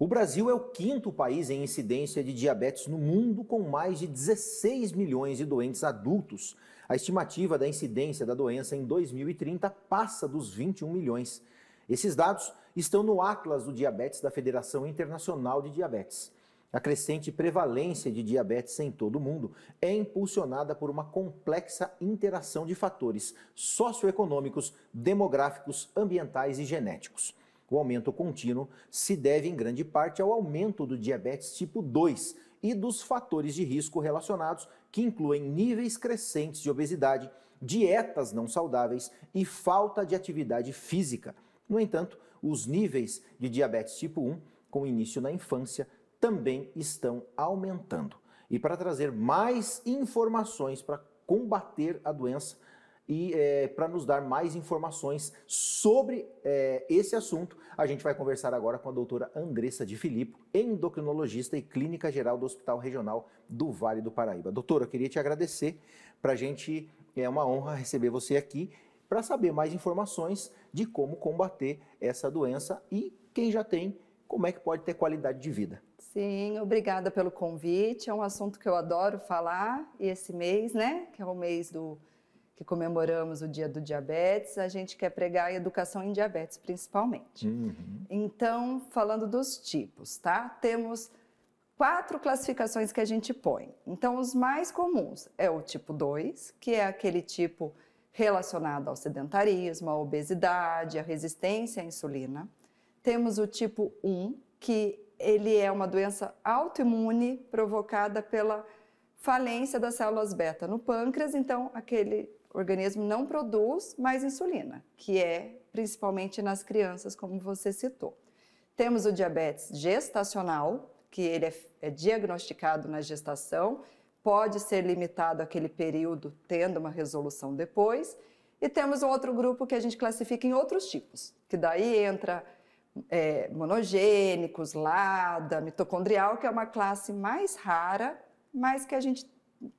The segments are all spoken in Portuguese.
O Brasil é o quinto país em incidência de diabetes no mundo, com mais de 16 milhões de doentes adultos. A estimativa da incidência da doença em 2030 passa dos 21 milhões. Esses dados estão no Atlas do Diabetes da Federação Internacional de Diabetes. A crescente prevalência de diabetes em todo o mundo é impulsionada por uma complexa interação de fatores socioeconômicos, demográficos, ambientais e genéticos. O aumento contínuo se deve em grande parte ao aumento do diabetes tipo 2 e dos fatores de risco relacionados, que incluem níveis crescentes de obesidade, dietas não saudáveis e falta de atividade física. No entanto, os níveis de diabetes tipo 1, com início na infância, também estão aumentando. E para trazer mais informações para combater a doença, e é, para nos dar mais informações sobre é, esse assunto, a gente vai conversar agora com a doutora Andressa de Filippo, endocrinologista e clínica geral do Hospital Regional do Vale do Paraíba. Doutora, eu queria te agradecer. Para a gente é uma honra receber você aqui para saber mais informações de como combater essa doença e quem já tem, como é que pode ter qualidade de vida. Sim, obrigada pelo convite. É um assunto que eu adoro falar e esse mês, né, que é o mês do que comemoramos o Dia do Diabetes, a gente quer pregar a educação em diabetes, principalmente. Uhum. Então, falando dos tipos, tá? Temos quatro classificações que a gente põe. Então, os mais comuns é o tipo 2, que é aquele tipo relacionado ao sedentarismo, à obesidade, à resistência à insulina. Temos o tipo 1, que ele é uma doença autoimune provocada pela falência das células beta no pâncreas, então aquele o organismo não produz mais insulina, que é principalmente nas crianças, como você citou. Temos o diabetes gestacional, que ele é, é diagnosticado na gestação, pode ser limitado aquele período, tendo uma resolução depois. E temos um outro grupo que a gente classifica em outros tipos, que daí entra é, monogênicos, LADA, mitocondrial, que é uma classe mais rara, mas que a gente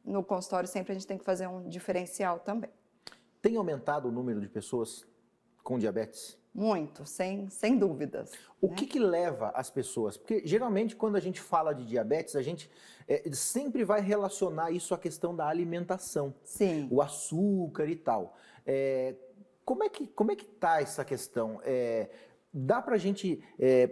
no consultório sempre a gente tem que fazer um diferencial também. Tem aumentado o número de pessoas com diabetes? Muito, sem, sem dúvidas. O né? que, que, leva as pessoas? Porque geralmente quando a gente fala de diabetes, a gente é, sempre vai relacionar isso à questão da alimentação. Sim. O açúcar e tal. É, como é que como é que tá essa questão? É, dá para a gente é,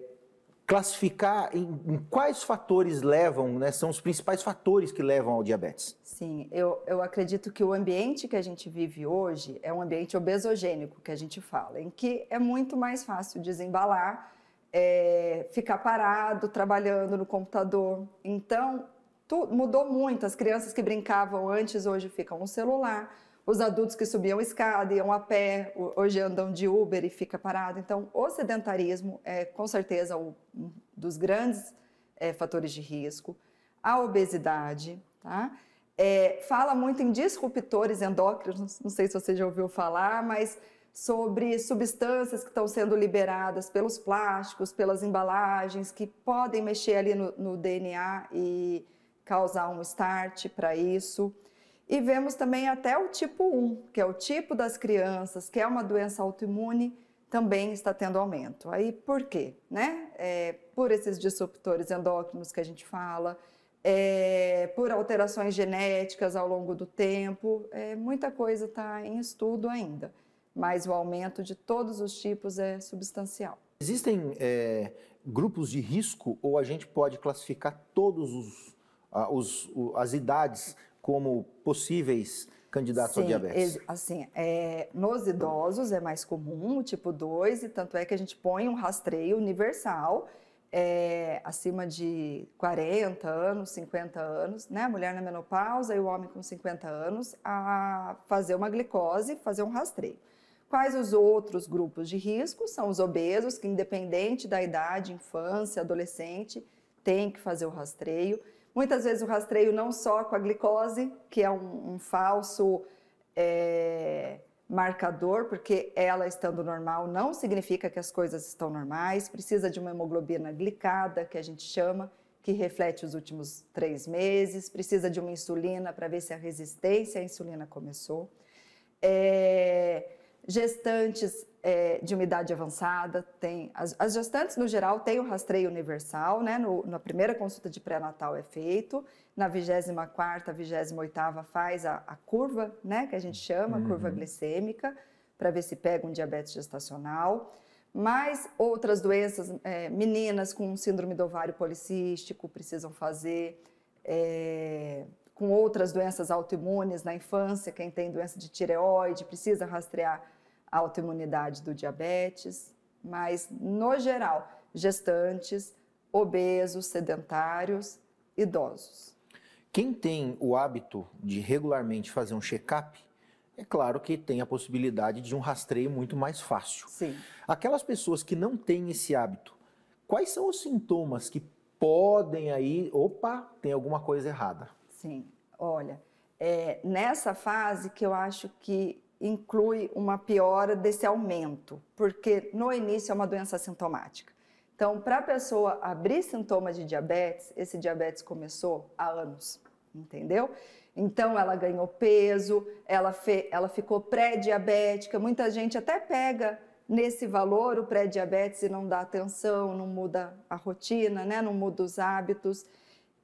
classificar em, em quais fatores levam, né, são os principais fatores que levam ao diabetes. Sim, eu, eu acredito que o ambiente que a gente vive hoje é um ambiente obesogênico, que a gente fala, em que é muito mais fácil desembalar, é, ficar parado, trabalhando no computador. Então, tu, mudou muito. As crianças que brincavam antes hoje ficam no celular os adultos que subiam escada, iam a pé, hoje andam de Uber e fica parado. Então, o sedentarismo é com certeza um dos grandes é, fatores de risco. A obesidade, tá? É, fala muito em disruptores endócrinos, não sei se você já ouviu falar, mas sobre substâncias que estão sendo liberadas pelos plásticos, pelas embalagens, que podem mexer ali no, no DNA e causar um start para isso. E vemos também até o tipo 1, que é o tipo das crianças, que é uma doença autoimune, também está tendo aumento. Aí por quê? Né? É, por esses disruptores endócrinos que a gente fala, é, por alterações genéticas ao longo do tempo, é, muita coisa está em estudo ainda, mas o aumento de todos os tipos é substancial. Existem é, grupos de risco ou a gente pode classificar todos os, os as idades como possíveis candidatos Sim, ao diabetes? Assim, é, nos idosos é mais comum o tipo 2, e tanto é que a gente põe um rastreio universal é, acima de 40 anos, 50 anos, né? A mulher na menopausa e o homem com 50 anos a fazer uma glicose, fazer um rastreio. Quais os outros grupos de risco? São os obesos, que independente da idade, infância, adolescente, tem que fazer o rastreio Muitas vezes o rastreio não só com a glicose, que é um, um falso é, marcador, porque ela estando normal não significa que as coisas estão normais, precisa de uma hemoglobina glicada, que a gente chama, que reflete os últimos três meses, precisa de uma insulina para ver se a resistência à insulina começou. É, gestantes é, de uma idade avançada, tem as, as, gestantes no geral têm o rastreio universal, né? No, na primeira consulta de pré-natal é feito, na 24 vigésima 28 faz a, a, curva, né? Que a gente chama uhum. curva glicêmica para ver se pega um diabetes gestacional. Mas outras doenças, é, meninas com síndrome do ovário policístico precisam fazer, é, com outras doenças autoimunes na infância, quem tem doença de tireoide precisa rastrear autoimunidade do diabetes, mas no geral, gestantes, obesos, sedentários, idosos. Quem tem o hábito de regularmente fazer um check-up, é claro que tem a possibilidade de um rastreio muito mais fácil. Sim. Aquelas pessoas que não têm esse hábito, quais são os sintomas que podem aí, opa, tem alguma coisa errada? Sim, olha, é nessa fase que eu acho que inclui uma piora desse aumento, porque no início é uma doença sintomática. Então, para a pessoa abrir sintoma de diabetes, esse diabetes começou há anos, entendeu? Então, ela ganhou peso, ela, fe, ela ficou pré-diabética. Muita gente até pega nesse valor o pré-diabetes e não dá atenção, não muda a rotina, né? não muda os hábitos.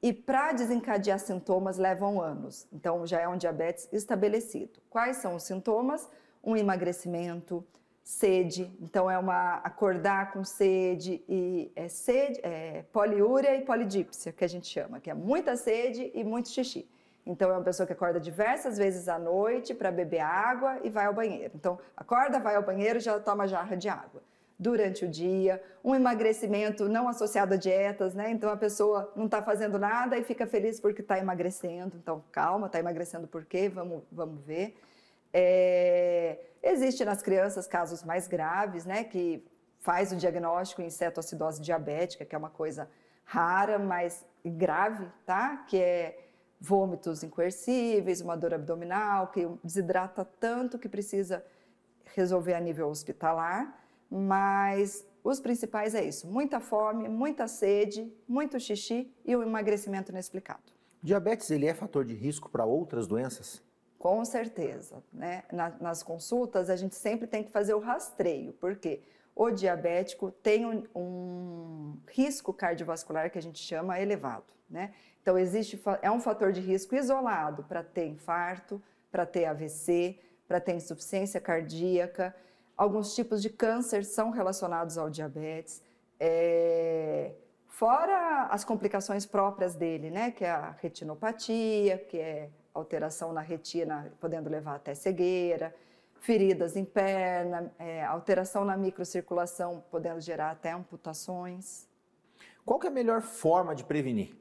E para desencadear sintomas levam anos. Então já é um diabetes estabelecido. Quais são os sintomas? Um emagrecimento, sede. Então é uma acordar com sede e é sede, é poliúria e polidípsia que a gente chama, que é muita sede e muito xixi. Então é uma pessoa que acorda diversas vezes à noite para beber água e vai ao banheiro. Então acorda, vai ao banheiro, já toma jarra de água durante o dia, um emagrecimento não associado a dietas, né? Então a pessoa não está fazendo nada e fica feliz porque está emagrecendo. Então calma, está emagrecendo por quê? Vamos, vamos ver. É... Existe nas crianças casos mais graves, né? Que faz o diagnóstico em cetoacidose diabética, que é uma coisa rara, mas grave, tá? Que é vômitos incoercíveis, uma dor abdominal, que desidrata tanto que precisa resolver a nível hospitalar. Mas os principais é isso: muita fome, muita sede, muito xixi e o um emagrecimento inexplicado. Diabetes ele é fator de risco para outras doenças? Com certeza. Né? nas consultas, a gente sempre tem que fazer o rastreio, porque o diabético tem um, um risco cardiovascular que a gente chama elevado. Né? Então, existe, é um fator de risco isolado para ter infarto, para ter AVC, para ter insuficiência cardíaca. Alguns tipos de câncer são relacionados ao diabetes. É... Fora as complicações próprias dele, né? Que é a retinopatia, que é alteração na retina, podendo levar até cegueira, feridas em perna, é, alteração na microcirculação, podendo gerar até amputações. Qual é a melhor forma de prevenir?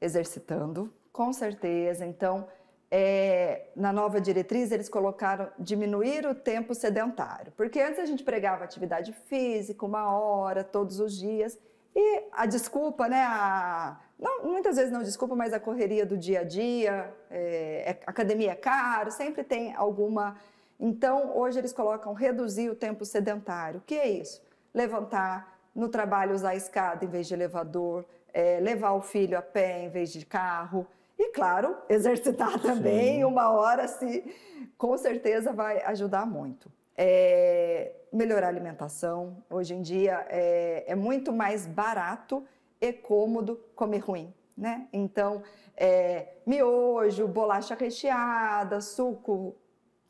Exercitando, com certeza. Então, é, na nova diretriz, eles colocaram diminuir o tempo sedentário. Porque antes a gente pregava atividade física, uma hora, todos os dias. E a desculpa, né? A, não, muitas vezes não desculpa, mas a correria do dia a dia, é, é academia é caro, sempre tem alguma. Então, hoje eles colocam reduzir o tempo sedentário. O que é isso? Levantar, no trabalho usar escada em vez de elevador, é, levar o filho a pé em vez de carro. E, claro, exercitar também Sim. uma hora se com certeza vai ajudar muito. É, melhorar a alimentação. Hoje em dia é, é, muito mais barato e cômodo comer ruim, né? Então, é, miojo, bolacha recheada, suco,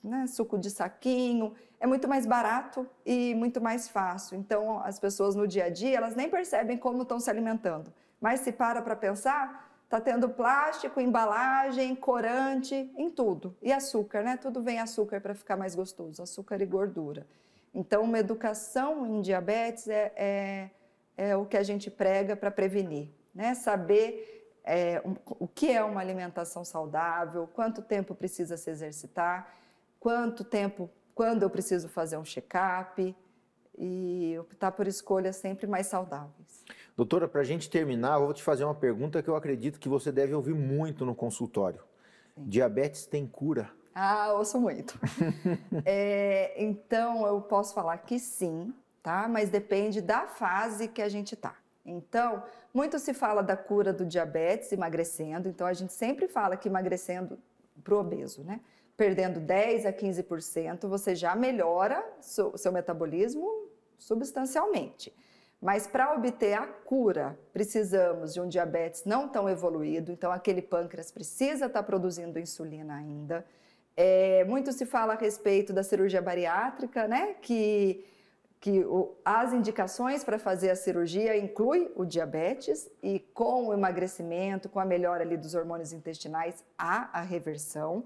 né, suco de saquinho, é muito mais barato e muito mais fácil. Então, as pessoas no dia a dia, elas nem percebem como estão se alimentando. Mas se para para pensar, Está tendo plástico, embalagem, corante, em tudo. E açúcar, né? Tudo vem açúcar para ficar mais gostoso, açúcar e gordura. Então, uma educação em diabetes é, é, é o que a gente prega para prevenir, né? Saber é, um, o que é uma alimentação saudável, quanto tempo precisa se exercitar, quanto tempo, quando eu preciso fazer um check-up e optar por escolhas sempre mais saudáveis. Doutora, para a gente terminar, eu vou te fazer uma pergunta que eu acredito que você deve ouvir muito no consultório. Sim. Diabetes tem cura? Ah, ouço muito. é, então, eu posso falar que sim, tá? Mas depende da fase que a gente tá. Então, muito se fala da cura do diabetes emagrecendo, então a gente sempre fala que emagrecendo pro obeso, né? Perdendo 10 a 15%, você já melhora seu, seu metabolismo substancialmente. Mas para obter a cura, precisamos de um diabetes não tão evoluído, então aquele pâncreas precisa estar tá produzindo insulina ainda. É, muito se fala a respeito da cirurgia bariátrica, né? Que, que o, as indicações para fazer a cirurgia inclui o diabetes e com o emagrecimento, com a melhora ali dos hormônios intestinais, há a reversão.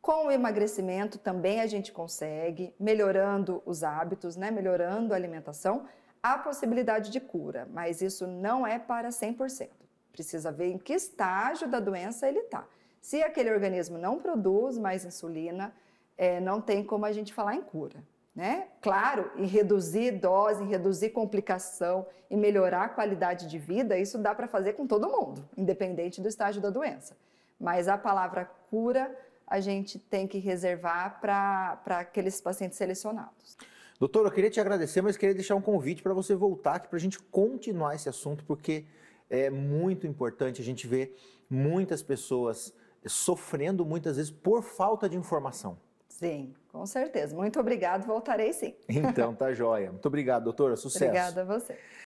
Com o emagrecimento também a gente consegue, melhorando os hábitos, né? Melhorando a alimentação há possibilidade de cura, mas isso não é para 100%. Precisa ver em que estágio da doença ele está. Se aquele organismo não produz mais insulina, é, não tem como a gente falar em cura. Né? Claro, em reduzir dose, em reduzir complicação e melhorar a qualidade de vida, isso dá para fazer com todo mundo, independente do estágio da doença. Mas a palavra cura a gente tem que reservar para aqueles pacientes selecionados. Doutor, eu queria te agradecer, mas queria deixar um convite para você voltar aqui para a gente continuar esse assunto, porque é muito importante. A gente vê muitas pessoas sofrendo muitas vezes por falta de informação. Sim, com certeza. Muito obrigado, voltarei sim. Então, tá joia. Muito obrigado, doutora. Sucesso. Obrigada a você.